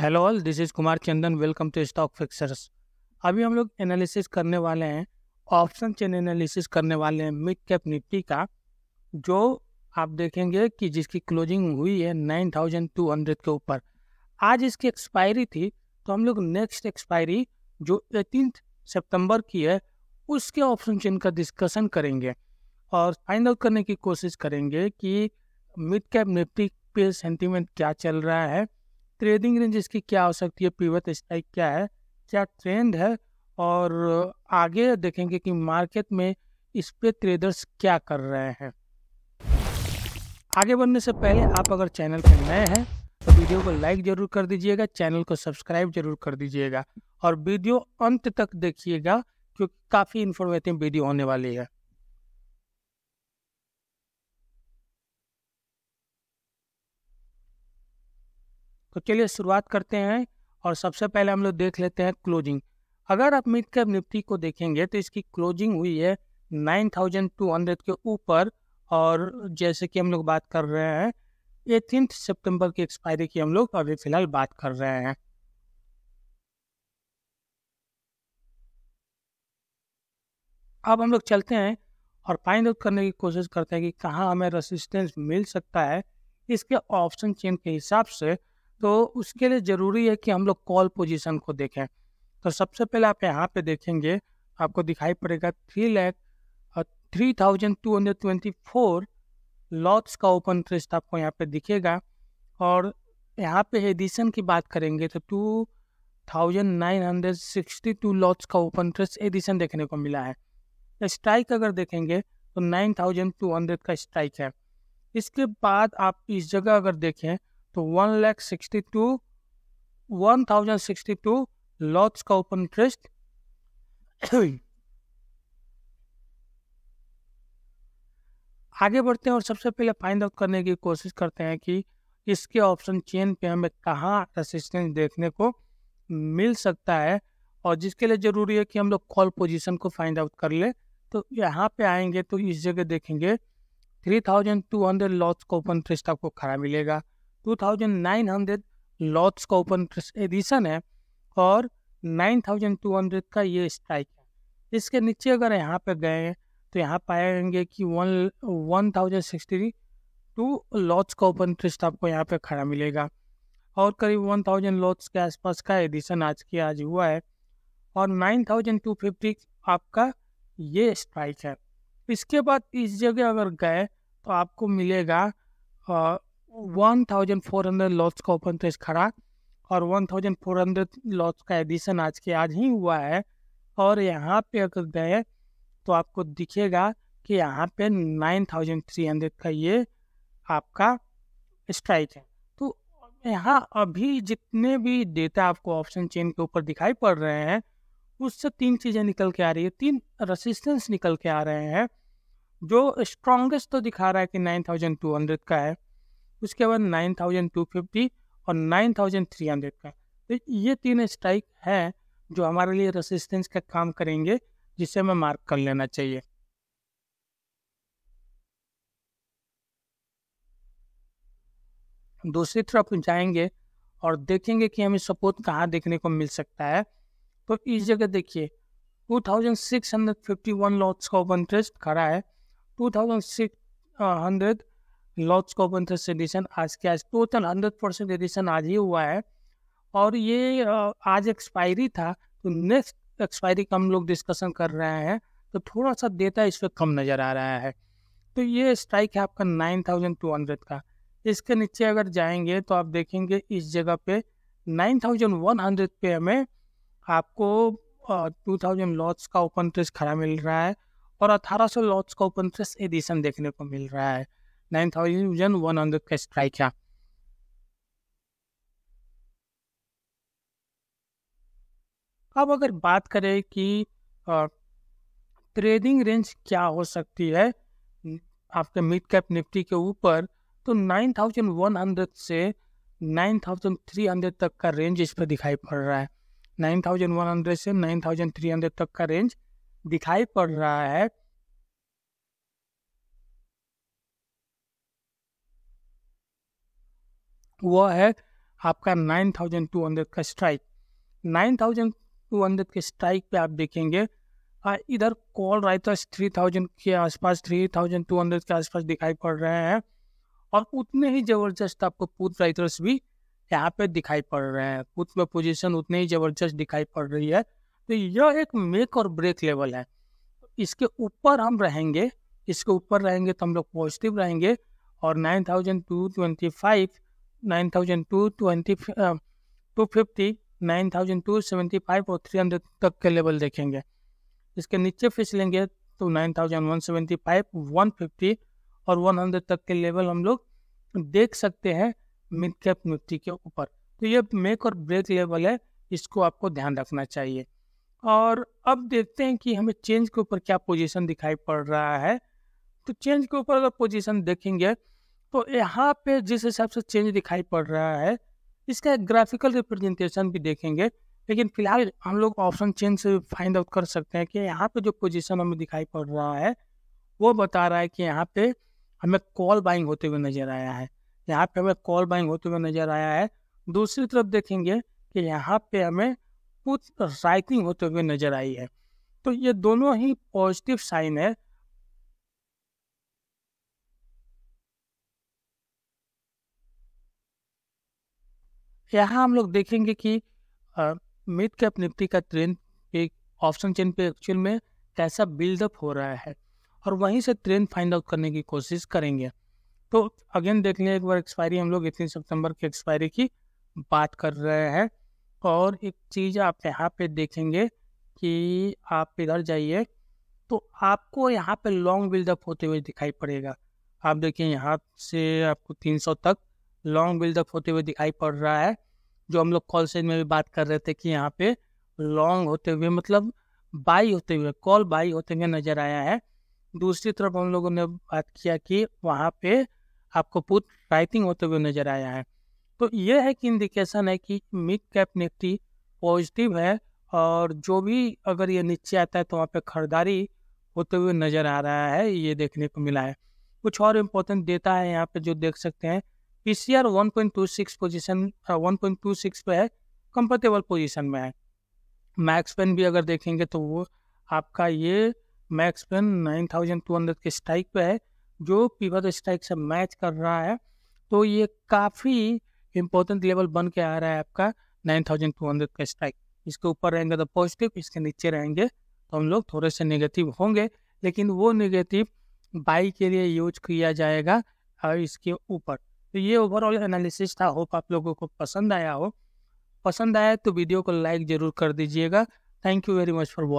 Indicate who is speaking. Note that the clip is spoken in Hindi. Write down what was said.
Speaker 1: Hello all this is Kumar Chandan welcome to stock fixers अभी हम लोग एनालिसिस करने वाले हैं ऑप्शन चेन एनालिसिस करने वाले हैं मिड कैप निफ्टी का जो आप देखेंगे कि जिसकी क्लोजिंग हुई है नाइन थाउजेंड टू हंड्रेड के ऊपर आज इसकी एक्सपायरी थी तो हम लोग नेक्स्ट एक्सपायरी जो एटीन सेप्टेम्बर की है उसके ऑप्शन चेन का डिस्कशन करेंगे और फाइंड आउट करने की कोशिश करेंगे कि मिड कैप निफ्टी पे सेंटीमेंट क्या चल रहा है ट्रेडिंग रेंज इसकी क्या हो सकती है पीवत स्ट्राइक क्या है क्या ट्रेंड है और आगे देखेंगे कि मार्केट में इस पे ट्रेडर्स क्या कर रहे हैं आगे बढ़ने से पहले आप अगर चैनल पर नए हैं तो वीडियो को लाइक जरूर कर दीजिएगा चैनल को सब्सक्राइब जरूर कर दीजिएगा और वीडियो अंत तक देखिएगा क्योंकि काफ़ी इन्फॉर्मेटिव वीडियो होने वाली है तो चलिए शुरुआत करते हैं और सबसे पहले हम लोग देख लेते हैं क्लोजिंग अगर आप मिड कैप निफ्टी को देखेंगे तो इसकी क्लोजिंग हुई है नाइन थाउजेंड टू हंड्रेड के ऊपर और जैसे कि हम लोग बात कर रहे हैं एटीन सितंबर की एक्सपायरी की हम लोग अभी फिलहाल बात कर रहे हैं अब हम लोग चलते हैं और फाइंड आउट करने की कोशिश करते हैं कि कहाँ हमें रेसिस्टेंस मिल सकता है इसके ऑप्शन चेन के हिसाब से तो उसके लिए ज़रूरी है कि हम लोग कॉल पोजीशन को देखें तो सबसे पहले आप यहाँ पे देखेंगे आपको दिखाई पड़ेगा three lakh three thousand two hundred twenty four lots का ओपन इंटरेस्ट आपको यहाँ पे दिखेगा और यहाँ पे एडिशन की बात करेंगे तो two thousand nine hundred sixty two lots का ओपन इंटरेस्ट एडिशन देखने को मिला है स्ट्राइक अगर देखेंगे तो नाइन थाउजेंड टू हंड्रेड का स्ट्राइक है इसके बाद आप इस जगह अगर देखें तो one lakh sixty two one thousand sixty two lots का ओपन इंटरेस्ट आगे बढ़ते हैं और सबसे पहले फाइंड आउट करने की कोशिश करते हैं कि इसके ऑप्शन चेन पे हमें कहाँ रेसिस्टेंस देखने को मिल सकता है और जिसके लिए ज़रूरी है कि हम लोग कॉल पोजीशन को फाइंड आउट कर ले तो यहाँ पे आएंगे तो इस जगह देखेंगे three thousand two hundred lots का ओपन इंटरेस्ट आपको खड़ा मिलेगा 2900 लॉट्स का ओपन एडिशन है और 9200 का ये स्ट्राइक है इसके नीचे अगर यहाँ पे गए तो यहाँ पाएंगे कि one one thousand sixty two lots का ओपन ट्रिस्ट आपको यहाँ पे खड़ा मिलेगा और करीब वन थाउजेंड लॉट्स के आसपास का एडिशन आज की आज हुआ है और नाइन थाउजेंड टू फिफ्टी आपका ये स्ट्राइक है इसके बाद इस जगह अगर गए तो आपको मिलेगा 1,400 लॉट्स का ओपन इंटरेस्ट खड़ा और 1,400 लॉट्स का एडिशन आज के आज ही हुआ है और यहाँ पे अगर गए तो आपको दिखेगा कि यहाँ पे 9,300 का ये आपका स्ट्राइक है तो यहाँ अभी जितने भी डेटा आपको ऑप्शन चेन के ऊपर दिखाई पड़ रहे हैं उससे तीन चीज़ें निकल के आ रही है तीन रेसिस्टेंस निकल के आ रहे हैं जो स्ट्रॉन्गेस्ट तो दिखा रहा है कि 9,200 का है उसके बाद नाइन थाउजेंड टू फिफ्टी और नाइन थाउजेंड थ्री हंड्रेड का तो ये तीन स्ट्राइक है जो हमारे लिए रेसिस्टेंस का काम करेंगे जिसे हमें मार्क कर लेना चाहिए दूसरी तरफ जाएंगे और देखेंगे कि हमें सपोर्ट कहाँ देखने को मिल सकता है तो इस जगह देखिए 2651 लॉट्स का ओपन इंटरेस्ट खड़ा है 2600 लॉर्ड्स कॉपन्थस एडिशन आज के आज टोटल हंड्रेड परसेंट एडिशन आज ही हुआ है और ये आज एक्सपायरी था तो नेक्स्ट एक्सपायरी का हम लोग डिस्कशन कर रहे हैं तो थोड़ा सा डेटा इस पर कम नज़र आ रहा है तो ये स्ट्राइक है आपका नाइन थाउजेंड टू हंड्रेड का इसके नीचे अगर जाएंगे तो आप देखेंगे इस जगह पे नाइन थाउजेंड वन हंड्रेड पे हमें आपको टू थाउजेंड लॉट्स का ओपन ट्रेस खड़ा मिल रहा है और अठारह सौ लॉट्स का ओपन ट्रेस एडिशन देखने को मिल रहा है 9,100 striker. अब अगर बात करें कि ट्रेडिंग रेंज क्या हो सकती है आपके मिड कैप निफ्टी के ऊपर तो 9,100 से 9,300 तक का रेंज इस पर दिखाई पड़ रहा है 9,100 से 9,300 तक का रेंज दिखाई पड़ रहा है वह है आपका नाइन थाउजेंड टू हंड्रेड का strike nine thousand two hundred के स्ट्राइक पे आप देखेंगे आ, इधर कॉल राइटर्स थ्री थाउजेंड के आसपास थ्री थाउजेंड टू हंड्रेड के आसपास दिखाई पड़ रहे हैं और उतने ही ज़बरदस्त आपको पुट राइटर्स भी यहाँ पे दिखाई पड़ रहे हैं पुट में पोजीशन उतने ही ज़बरदस्त दिखाई पड़ रही है तो यह एक मेक और ब्रेक लेवल है इसके ऊपर हम रहेंगे इसके ऊपर रहेंगे तो हम लोग पॉजिटिव रहेंगे और nine thousand two twenty five nine thousand two twenty two fifty nine thousand two seventy five और थ्री हंड्रेड तक के लेवल देखेंगे इसके नीचे लेंगे तो nine thousand one seventy five one fifty और वन हंड्रेड तक के लेवल हम लोग देख सकते हैं मिड कैप निफ्टी के ऊपर तो ये मेक और ब्रेक लेवल है इसको आपको ध्यान रखना चाहिए और अब देखते हैं कि हमें चेंज के ऊपर क्या पोजीशन दिखाई पड़ रहा है तो चेंज के ऊपर अगर पोजीशन देखेंगे तो यहाँ पे जिस हिसाब से चेंज दिखाई पड़ रहा है इसका एक ग्राफिकल रिप्रेजेंटेशन भी देखेंगे लेकिन फिलहाल हम लोग ऑप्शन चेंज से फाइंड आउट कर सकते हैं कि यहाँ पे जो पोजीशन हमें दिखाई पड़ रहा है वो बता रहा है कि यहाँ पे हमें कॉल बाइंग होते हुए नजर आया है यहाँ पे हमें कॉल बाइंग होते हुए नजर आया है दूसरी तरफ देखेंगे कि यहाँ पे हमें कुछ राइटिंग होते हुए नजर आई है तो ये दोनों ही पॉजिटिव साइन है यहाँ हम लोग देखेंगे कि मिड कैप निफ्टी का ट्रेंड पे ऑप्शन चेन पे एक्चुअल में कैसा बिल्डअप हो रहा है और वहीं से ट्रेंड फाइंड आउट करने की कोशिश करेंगे तो अगेन देख लें एक बार एक्सपायरी हम लोग इतनी सितंबर की एक्सपायरी की बात कर रहे हैं और एक चीज़ आप यहाँ पे देखेंगे कि आप इधर जाइए तो आपको यहाँ पे लॉन्ग बिल्डअप होते हुए दिखाई पड़ेगा आप देखिए यहाँ से आपको 300 तक लॉन्ग बिल्डअप होते हुए दिखाई पड़ रहा है जो हम लोग कॉल सेल में भी बात कर रहे थे कि यहाँ पे लॉन्ग होते हुए मतलब बाई होते हुए कॉल बाई होते हुए नज़र आया है दूसरी तरफ हम लोगों ने बात किया कि वहाँ पे आपको पुट राइटिंग होते हुए नज़र आया है तो ये है कि इंडिकेशन है कि मिड कैप निफ्टी पॉजिटिव है और जो भी अगर ये नीचे आता है तो वहाँ पे खरीदारी होते हुए नज़र आ रहा है ये देखने को मिला है कुछ और इम्पोर्टेंट डेटा है यहाँ पे जो देख सकते हैं P C R one point two six position one point two six पे है कंफर्टेबल पोजिशन में है मैक्स पेन भी अगर देखेंगे तो वो आपका ये max pain nine thousand two hundred के स्ट्राइक पे है जो पीवर स्ट्राइक से मैच कर रहा है तो ये काफ़ी इम्पोर्टेंट लेवल बन के आ रहा है आपका नाइन थाउजेंड टू हंड्रेड का स्ट्राइक इसके ऊपर रहेंगे तो पॉजिटिव इसके नीचे रहेंगे तो हम लोग थोड़े से नेगेटिव होंगे लेकिन वो नेगेटिव बाई के लिए यूज किया जाएगा और इसके ऊपर तो ये ओवरऑल एनालिसिस था होप आप लोगों को पसंद आया हो पसंद आया तो वीडियो को लाइक ज़रूर कर दीजिएगा thank you very much for